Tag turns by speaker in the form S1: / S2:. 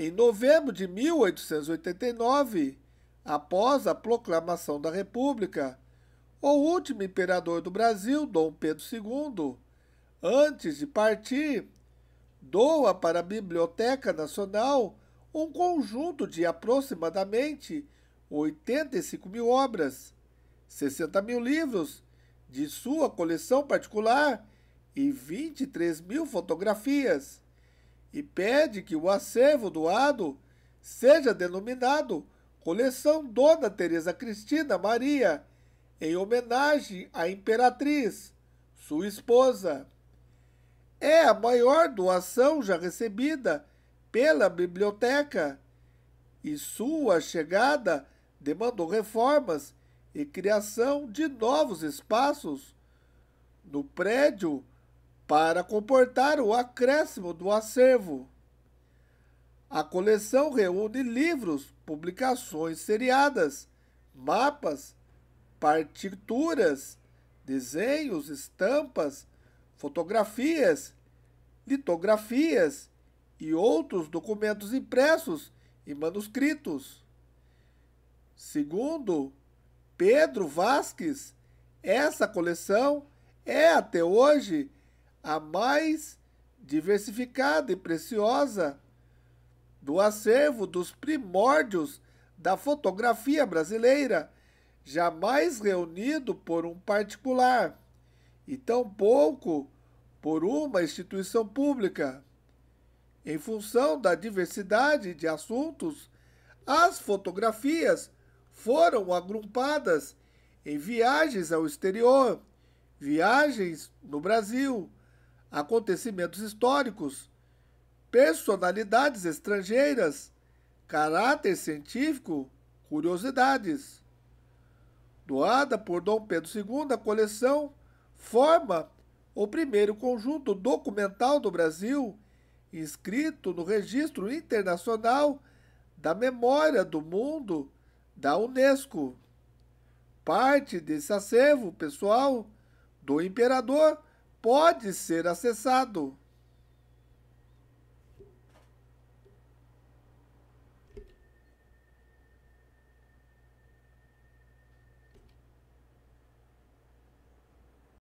S1: Em novembro de 1889, após a proclamação da República, o último imperador do Brasil, Dom Pedro II, antes de partir, doa para a Biblioteca Nacional um conjunto de aproximadamente 85 mil obras, 60 mil livros de sua coleção particular e 23 mil fotografias e pede que o acervo doado seja denominado Coleção Dona Teresa Cristina Maria, em homenagem à imperatriz, sua esposa. É a maior doação já recebida pela biblioteca e sua chegada demandou reformas e criação de novos espaços no prédio para comportar o acréscimo do acervo. A coleção reúne livros, publicações seriadas, mapas, partituras, desenhos, estampas, fotografias, litografias e outros documentos impressos e manuscritos. Segundo Pedro Vasques, essa coleção é até hoje a mais diversificada e preciosa do acervo dos primórdios da fotografia brasileira, jamais reunido por um particular e tampouco por uma instituição pública. Em função da diversidade de assuntos, as fotografias foram agrupadas em viagens ao exterior, viagens no Brasil, acontecimentos históricos, personalidades estrangeiras, caráter científico, curiosidades. Doada por Dom Pedro II, a coleção forma o primeiro conjunto documental do Brasil inscrito no Registro Internacional da Memória do Mundo da Unesco. Parte desse acervo pessoal do imperador pode ser acessado.